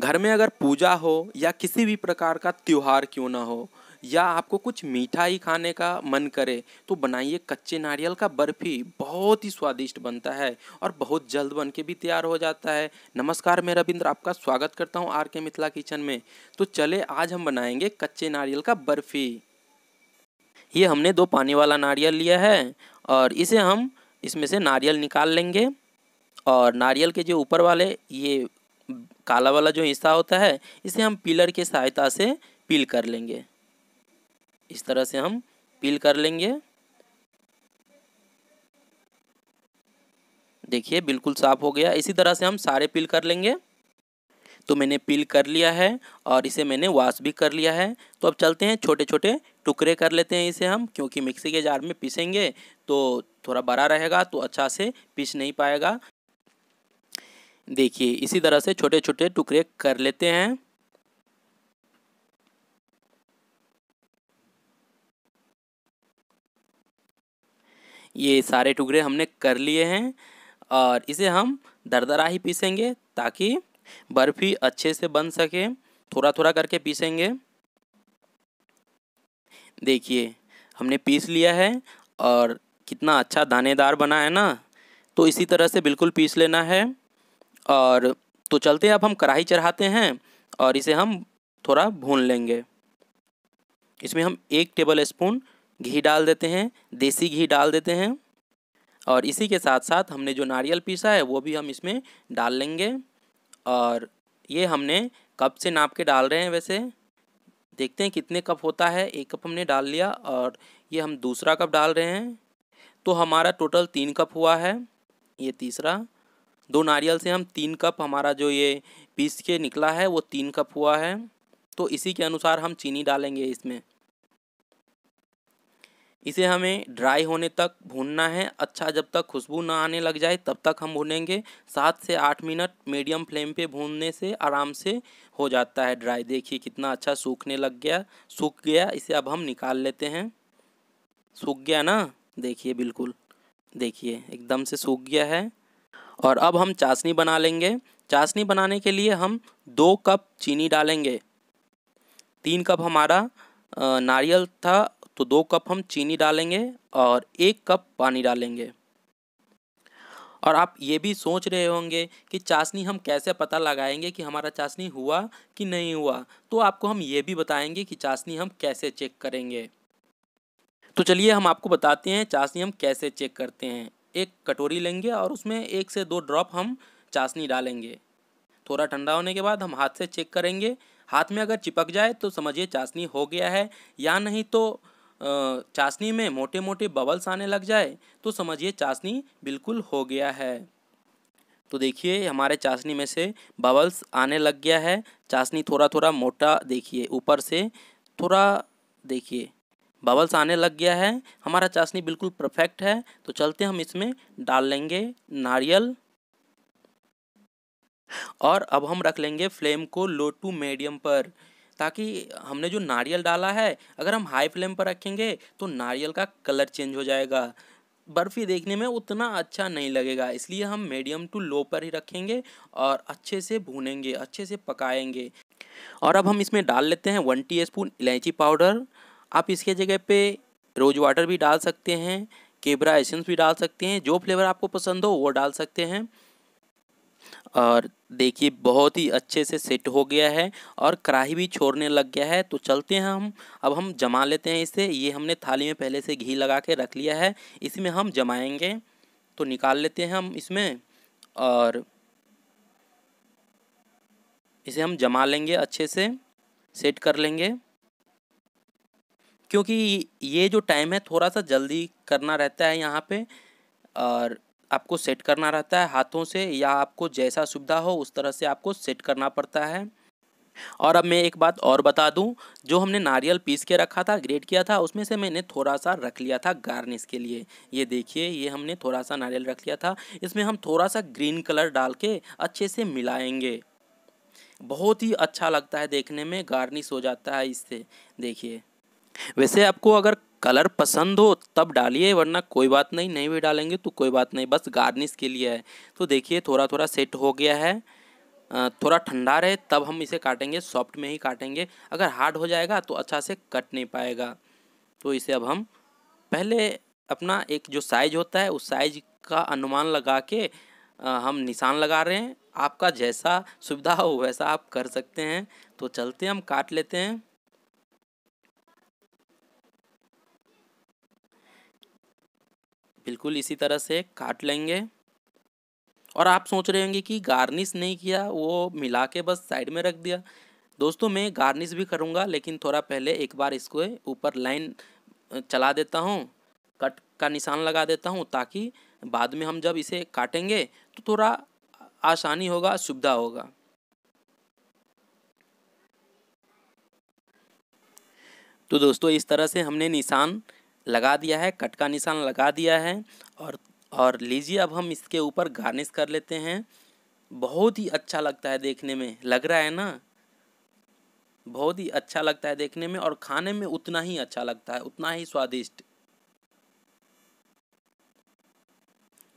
घर में अगर पूजा हो या किसी भी प्रकार का त्यौहार क्यों ना हो या आपको कुछ मीठा ही खाने का मन करे तो बनाइए कच्चे नारियल का बर्फ़ी बहुत ही स्वादिष्ट बनता है और बहुत जल्द बन के भी तैयार हो जाता है नमस्कार मैं रविंद्र आपका स्वागत करता हूँ आर के मिथिला किचन में तो चले आज हम बनाएंगे कच्चे नारियल का बर्फ़ी ये हमने दो पानी वाला नारियल लिया है और इसे हम इसमें से नारियल निकाल लेंगे और नारियल के जो ऊपर वाले ये काला वाला जो हिस्सा होता है इसे हम पिलर की सहायता से पील कर लेंगे इस तरह से हम पील कर लेंगे देखिए बिल्कुल साफ हो गया इसी तरह से हम सारे पील कर लेंगे तो मैंने पील कर लिया है और इसे मैंने वाश भी कर लिया है तो अब चलते हैं छोटे छोटे टुकड़े कर लेते हैं इसे हम क्योंकि मिक्सी के जार में पीसेंगे तो थोड़ा बड़ा रहेगा तो अच्छा से पीस नहीं पाएगा देखिए इसी तरह से छोटे छोटे टुकड़े कर लेते हैं ये सारे टुकड़े हमने कर लिए हैं और इसे हम दरदरा ही पीसेंगे ताकि बर्फ़ी अच्छे से बन सके थोड़ा थोड़ा करके पीसेंगे देखिए हमने पीस लिया है और कितना अच्छा दानेदार बना है ना तो इसी तरह से बिल्कुल पीस लेना है और तो चलते हैं अब हम कढ़ाई चढ़ाते हैं और इसे हम थोड़ा भून लेंगे इसमें हम एक टेबल स्पून घी डाल देते हैं देसी घी डाल देते हैं और इसी के साथ साथ हमने जो नारियल पीसा है वो भी हम इसमें डाल लेंगे और ये हमने कप से नाप के डाल रहे हैं वैसे देखते हैं कितने कप होता है एक कप हमने डाल लिया और ये हम दूसरा कप डाल रहे हैं तो हमारा टोटल तीन कप हुआ है ये तीसरा दो नारियल से हम तीन कप हमारा जो ये पीस के निकला है वो तीन कप हुआ है तो इसी के अनुसार हम चीनी डालेंगे इसमें इसे हमें ड्राई होने तक भूनना है अच्छा जब तक खुशबू ना आने लग जाए तब तक हम भूनेंगे सात से आठ मिनट मीडियम फ्लेम पे भूनने से आराम से हो जाता है ड्राई देखिए कितना अच्छा सूखने लग गया सूख गया इसे अब हम निकाल लेते हैं सूख गया ना देखिए बिल्कुल देखिए एकदम से सूख गया है और अब हम चाशनी बना लेंगे चाशनी बनाने के लिए हम दो कप चीनी डालेंगे तीन कप हमारा नारियल था तो दो कप हम चीनी डालेंगे और एक कप पानी डालेंगे और आप ये भी सोच रहे होंगे कि चाशनी हम कैसे पता लगाएंगे कि हमारा चाशनी हुआ कि नहीं हुआ तो आपको हम ये भी बताएंगे कि चाशनी हम कैसे चेक करेंगे तो चलिए हम आपको बताते हैं चाशनी हम कैसे चेक करते हैं एक कटोरी लेंगे और उसमें एक से दो ड्रॉप हम चाशनी डालेंगे थोड़ा ठंडा होने के बाद हम हाथ से चेक करेंगे हाथ में अगर चिपक जाए तो समझिए चाशनी हो गया है या नहीं तो चाशनी में मोटे मोटे बबल्स आने लग जाए तो समझिए चाशनी बिल्कुल हो गया है तो देखिए हमारे चाशनी में से बबल्स आने लग गया है चाशनी थोड़ा थोड़ा मोटा देखिए ऊपर से थोड़ा देखिए बबल्स आने लग गया है हमारा चाशनी बिल्कुल परफेक्ट है तो चलते हम इसमें डाल लेंगे नारियल और अब हम रख लेंगे फ्लेम को लो टू मीडियम पर ताकि हमने जो नारियल डाला है अगर हम हाई फ्लेम पर रखेंगे तो नारियल का कलर चेंज हो जाएगा बर्फ़ी देखने में उतना अच्छा नहीं लगेगा इसलिए हम मीडियम टू लो पर ही रखेंगे और अच्छे से भूनेंगे अच्छे से पकाएंगे और अब हम इसमें डाल लेते हैं वन टी स्पून इलायची पाउडर आप इसके जगह पे रोज वाटर भी डाल सकते हैं केबरा एसेंस भी डाल सकते हैं जो फ्लेवर आपको पसंद हो वो डाल सकते हैं और देखिए बहुत ही अच्छे से सेट हो गया है और कढ़ाई भी छोड़ने लग गया है तो चलते हैं हम अब हम जमा लेते हैं इसे ये हमने थाली में पहले से घी लगा के रख लिया है इसमें हम जमाएंगे तो निकाल लेते हैं हम इसमें और इसे हम जमा लेंगे अच्छे से सेट कर लेंगे क्योंकि ये जो टाइम है थोड़ा सा जल्दी करना रहता है यहाँ पे और आपको सेट करना रहता है हाथों से या आपको जैसा सुविधा हो उस तरह से आपको सेट करना पड़ता है और अब मैं एक बात और बता दूं जो हमने नारियल पीस के रखा था ग्रेट किया था उसमें से मैंने थोड़ा सा रख लिया था गार्निश के लिए ये देखिए ये हमने थोड़ा सा नारियल रख लिया था इसमें हम थोड़ा सा ग्रीन कलर डाल के अच्छे से मिलाएंगे बहुत ही अच्छा लगता है देखने में गार्निश हो जाता है इससे देखिए वैसे आपको अगर कलर पसंद हो तब डालिए वरना कोई बात नहीं नहीं भी डालेंगे तो कोई बात नहीं बस गार्निश के लिए है तो देखिए थोड़ा थोड़ा सेट हो गया है थोड़ा ठंडा रहे तब हम इसे काटेंगे सॉफ्ट में ही काटेंगे अगर हार्ड हो जाएगा तो अच्छा से कट नहीं पाएगा तो इसे अब हम पहले अपना एक जो साइज होता है उस साइज का अनुमान लगा के हम निशान लगा रहे हैं आपका जैसा सुविधा हो वैसा आप कर सकते हैं तो चलते हम काट लेते हैं बिल्कुल इसी तरह से काट लेंगे और आप सोच रहे होंगे कि गार्निश नहीं किया वो मिला के बस साइड में रख दिया दोस्तों मैं गार्निश भी करूँगा लेकिन थोड़ा पहले एक बार इसको ऊपर लाइन चला देता हूँ कट का निशान लगा देता हूँ ताकि बाद में हम जब इसे काटेंगे तो थोड़ा आसानी होगा सुविधा होगा तो दोस्तों इस तरह से हमने निशान लगा दिया है कट का निशान लगा दिया है और और लीजिए अब हम इसके ऊपर गार्निश कर लेते हैं बहुत ही अच्छा लगता है देखने में लग रहा है ना बहुत ही अच्छा लगता है देखने में और खाने में उतना ही अच्छा लगता है उतना ही स्वादिष्ट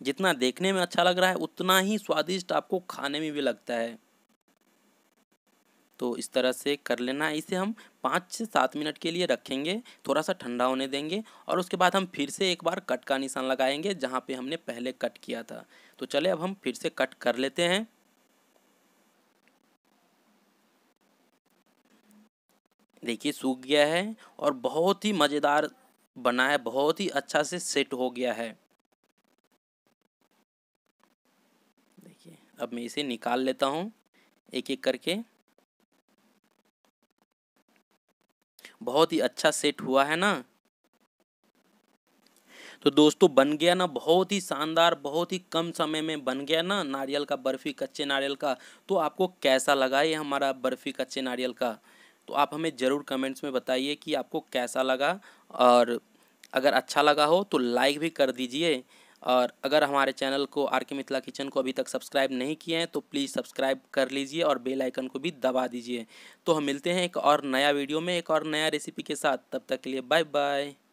जितना देखने में अच्छा लग रहा है उतना ही स्वादिष्ट आपको खाने में भी लगता है तो इस तरह से कर लेना है इसे हम पाँच से सात मिनट के लिए रखेंगे थोड़ा सा ठंडा होने देंगे और उसके बाद हम फिर से एक बार कट का निशान लगाएंगे जहाँ पे हमने पहले कट किया था तो चले अब हम फिर से कट कर लेते हैं देखिए सूख गया है और बहुत ही मज़ेदार बना है बहुत ही अच्छा से सेट हो गया है देखिए अब मैं इसे निकाल लेता हूँ एक एक करके बहुत ही अच्छा सेट हुआ है ना तो दोस्तों बन गया ना बहुत ही शानदार बहुत ही कम समय में बन गया ना नारियल का बर्फ़ी कच्चे नारियल का तो आपको कैसा लगा ये हमारा बर्फ़ी कच्चे नारियल का तो आप हमें ज़रूर कमेंट्स में बताइए कि आपको कैसा लगा और अगर अच्छा लगा हो तो लाइक भी कर दीजिए और अगर हमारे चैनल को आर के मिथिला किचन को अभी तक सब्सक्राइब नहीं किए हैं तो प्लीज़ सब्सक्राइब कर लीजिए और बेल आइकन को भी दबा दीजिए तो हम मिलते हैं एक और नया वीडियो में एक और नया रेसिपी के साथ तब तक के लिए बाय बाय